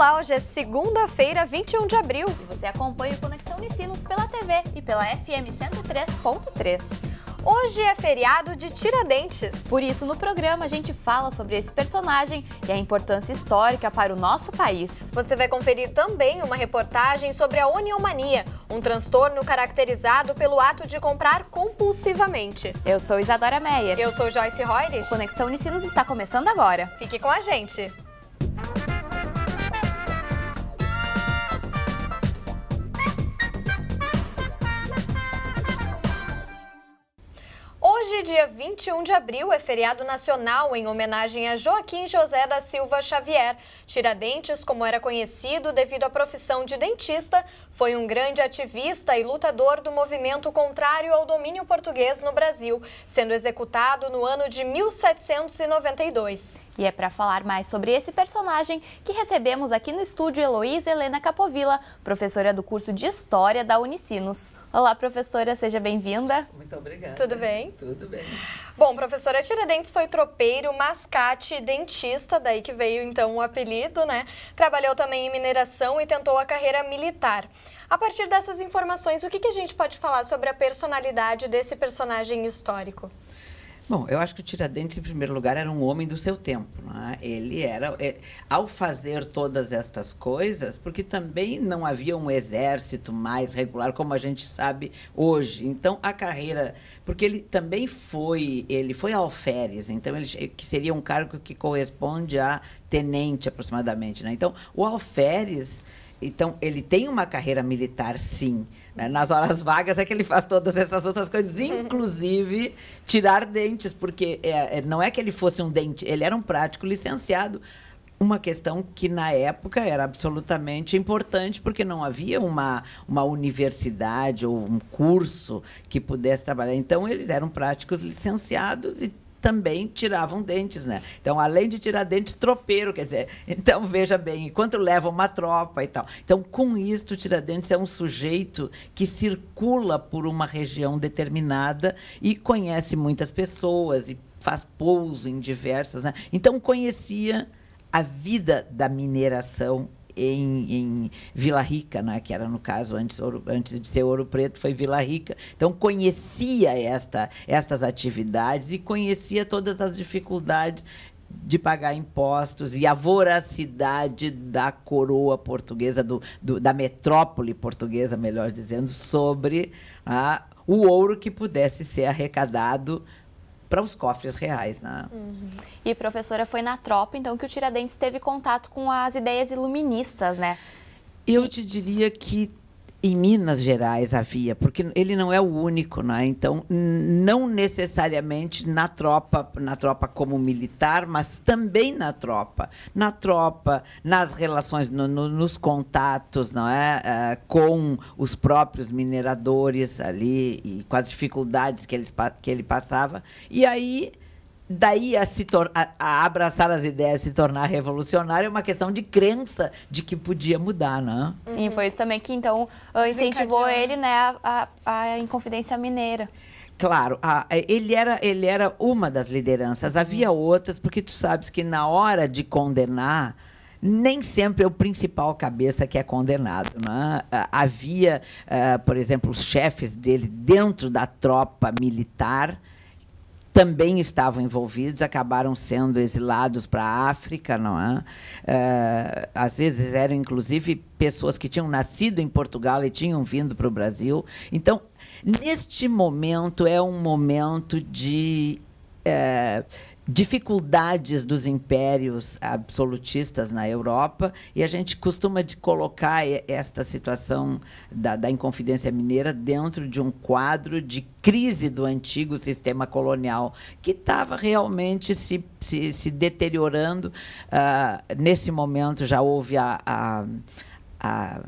Olá, hoje é segunda-feira, 21 de abril. E você acompanha o Conexão Unicinos pela TV e pela FM 103.3. Hoje é feriado de Tiradentes. Por isso, no programa, a gente fala sobre esse personagem e a importância histórica para o nosso país. Você vai conferir também uma reportagem sobre a oniomania, um transtorno caracterizado pelo ato de comprar compulsivamente. Eu sou Isadora Meyer. Eu sou Joyce Royres. Conexão Unicinos está começando agora. Fique com a gente. dia 21 de abril é feriado nacional em homenagem a Joaquim José da Silva Xavier. Tiradentes, como era conhecido devido à profissão de dentista, foi um grande ativista e lutador do movimento contrário ao domínio português no Brasil, sendo executado no ano de 1792. E é para falar mais sobre esse personagem que recebemos aqui no estúdio Heloísa Helena Capovilla, professora do curso de História da Unicinos. Olá, professora, seja bem-vinda. Muito obrigada. Tudo bem? Tudo bem. Bom, professora Tiradentes foi tropeiro, mascate e dentista, daí que veio então o apelido, né? Trabalhou também em mineração e tentou a carreira militar. A partir dessas informações, o que, que a gente pode falar sobre a personalidade desse personagem histórico? Bom, eu acho que o Tiradentes, em primeiro lugar, era um homem do seu tempo. Né? Ele era. Ele, é, ao fazer todas estas coisas, porque também não havia um exército mais regular, como a gente sabe hoje. Então, a carreira. Porque ele também foi. Ele foi alferes, então, ele, que seria um cargo que corresponde a tenente, aproximadamente. Né? Então, o alferes então, ele tem uma carreira militar, sim. Né? Nas horas vagas é que ele faz todas essas outras coisas, inclusive tirar dentes, porque é, é, não é que ele fosse um dente, ele era um prático licenciado. Uma questão que, na época, era absolutamente importante, porque não havia uma, uma universidade ou um curso que pudesse trabalhar. Então, eles eram práticos licenciados e também tiravam dentes, né? Então, além de tirar dentes, tropeiro, quer dizer, então veja bem, enquanto leva uma tropa e tal. Então, com isto, Tiradentes é um sujeito que circula por uma região determinada e conhece muitas pessoas e faz pouso em diversas, né? Então, conhecia a vida da mineração em, em, Vila Rica, né? que era no caso antes, ouro, antes de ser Ouro Preto, foi Vila Rica. Então conhecia esta, estas atividades e conhecia todas as dificuldades de pagar impostos e a voracidade da coroa portuguesa, do, do da metrópole portuguesa, melhor dizendo, sobre ah, o ouro que pudesse ser arrecadado para os cofres reais. Né? Uhum. E professora, foi na tropa então que o Tiradentes teve contato com as ideias iluministas, né? Eu te diria que em Minas Gerais havia, porque ele não é o único, né? Então, não necessariamente na tropa, na tropa como militar, mas também na tropa, na tropa, nas relações, no, no, nos contatos, não é, ah, com os próprios mineradores ali e com as dificuldades que eles que ele passava. E aí daí a, se a, a abraçar as ideias, se tornar revolucionário é uma questão de crença de que podia mudar, né? Sim, foi isso também que então ah, incentivou ele, né, a, a, a Inconfidência Mineira. Claro, a, ele, era, ele era uma das lideranças, havia uhum. outras, porque tu sabes que na hora de condenar, nem sempre é o principal cabeça que é condenado. Né? Ah, havia, uh, por exemplo, os chefes dele dentro da tropa militar também estavam envolvidos, acabaram sendo exilados para a África, não é? Eh, às vezes eram, inclusive, pessoas que tinham nascido em Portugal e tinham vindo para o Brasil. Então, neste momento, é um momento de. Eh, dificuldades dos impérios absolutistas na Europa e a gente costuma de colocar esta situação da, da Inconfidência Mineira dentro de um quadro de crise do antigo sistema colonial que estava realmente se, se, se deteriorando. Uh, nesse momento já houve a, a, a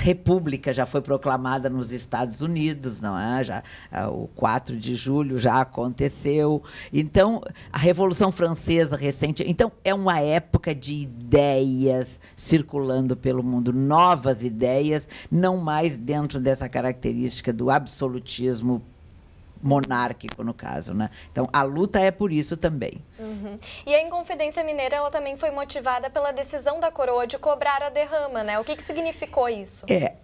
república já foi proclamada nos Estados Unidos, não é? Já, é, o 4 de julho já aconteceu. Então, a Revolução Francesa recente. Então, é uma época de ideias circulando pelo mundo, novas ideias, não mais dentro dessa característica do absolutismo monárquico no caso, né? Então a luta é por isso também. Uhum. E a Inconfidência Mineira ela também foi motivada pela decisão da coroa de cobrar a derrama, né? O que, que significou isso? É,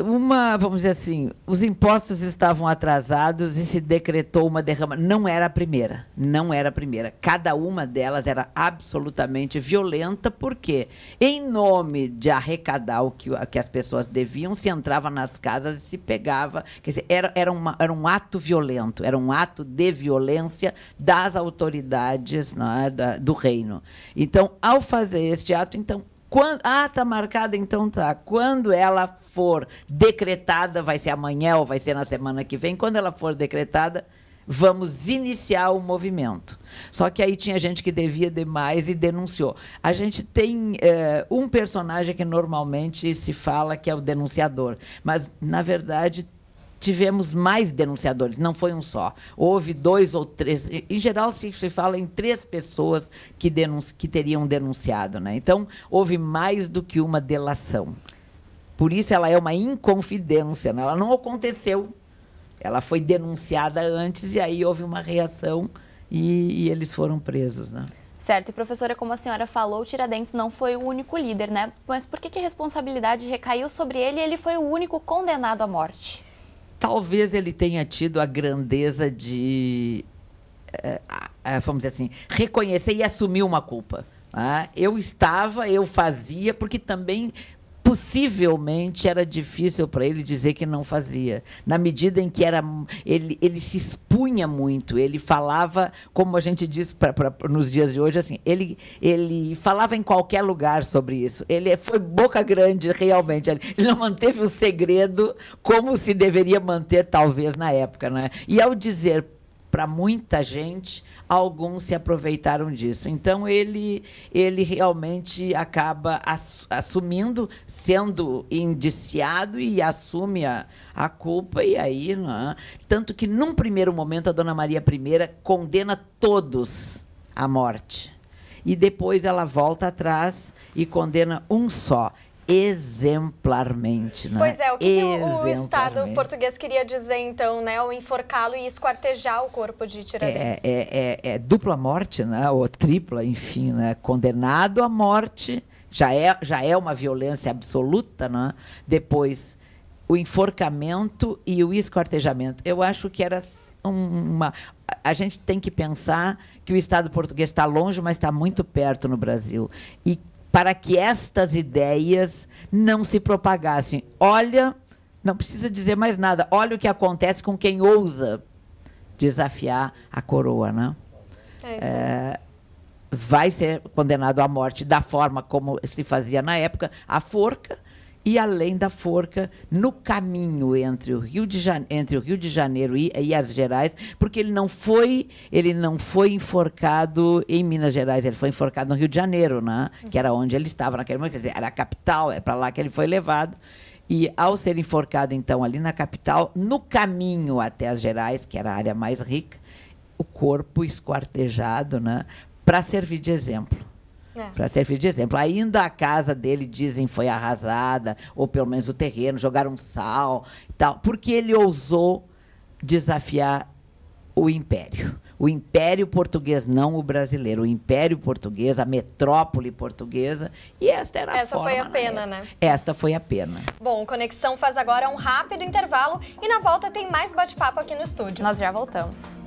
uma, vamos dizer assim, os impostos estavam atrasados e se decretou uma derrama. Não era a primeira, não era a primeira. Cada uma delas era absolutamente violenta, porque em nome de arrecadar o que, que as pessoas deviam, se entrava nas casas e se pegava. Quer dizer, era, era, uma, era um ato violento, era um ato de violência das autoridades é, da, do reino. Então, ao fazer este ato, então quando, ah, tá marcada, então tá. Quando ela for decretada, vai ser amanhã ou vai ser na semana que vem, quando ela for decretada, vamos iniciar o movimento. Só que aí tinha gente que devia demais e denunciou. A gente tem é, um personagem que normalmente se fala que é o denunciador, mas na verdade tivemos mais denunciadores, não foi um só. Houve dois ou três. Em geral, se, se fala em três pessoas que, denunci, que teriam denunciado. Né? Então, houve mais do que uma delação. Por isso, ela é uma inconfidência. Né? Ela não aconteceu. Ela foi denunciada antes e aí houve uma reação e, e eles foram presos. Né? Certo, e professora, como a senhora falou, Tiradentes não foi o único líder, né? Mas por que, que a responsabilidade recaiu sobre ele e ele foi o único condenado à morte? talvez ele tenha tido a grandeza de, eh, vamos dizer assim, reconhecer e assumir uma culpa. Ah, eu estava, eu fazia, porque também possivelmente era difícil para ele dizer que não fazia, na medida em que era, ele, ele se expunha muito, ele falava, como a gente diz pra, pra, nos dias de hoje, assim, ele, ele falava em qualquer lugar sobre isso. Ele é, foi boca grande, realmente. Ele não manteve o segredo como se deveria manter, talvez, na época. Né? E ao dizer para muita gente, alguns se aproveitaram disso. Então ele ele realmente acaba assumindo, sendo indiciado e assume a, a culpa e aí, é? tanto que num primeiro momento a dona Maria I condena todos à morte. E depois ela volta atrás e condena um só, exemplarmente, não? Né? Pois é, o que, o Estado português queria dizer, então, né? Ao enforcá-lo e esquartejar o corpo de Tiradentes. É, é, é, é, dupla morte, né? Ou tripla, enfim, né? Condenado à morte, já é, já é uma violência absoluta, né? Depois, o enforcamento e o esquartejamento. Eu acho que era uma... A gente tem que pensar que o Estado português está longe, mas está muito perto no Brasil. E para que estas ideias não se propagassem. Olha, não precisa dizer mais nada, olha o que acontece com quem ousa desafiar a coroa, né? É, é, vai ser condenado à morte da forma como se fazia na época, a forca, e além da forca, no caminho entre o Rio de, entre o Rio de Janeiro e, e as Gerais, porque ele não foi ele não foi enforcado em Minas Gerais, ele foi enforcado no Rio de Janeiro, né? que era onde ele estava naquele momento, quer dizer, era a capital, é para lá que ele foi levado. E ao ser enforcado, então, ali na capital, no caminho até as Gerais, que era a área mais rica, o corpo esquartejado, né? para servir de exemplo. É. Para servir de exemplo. Ainda a casa dele, dizem, foi arrasada, ou pelo menos o terreno, jogaram sal e tal, porque ele ousou desafiar o império. O império português, não o brasileiro, o império português, a metrópole portuguesa, e esta era Essa a forma. Essa foi a pena, né? Esta foi a pena. Bom, Conexão faz agora um rápido intervalo e na volta tem mais bate-papo aqui no estúdio. Nós já voltamos.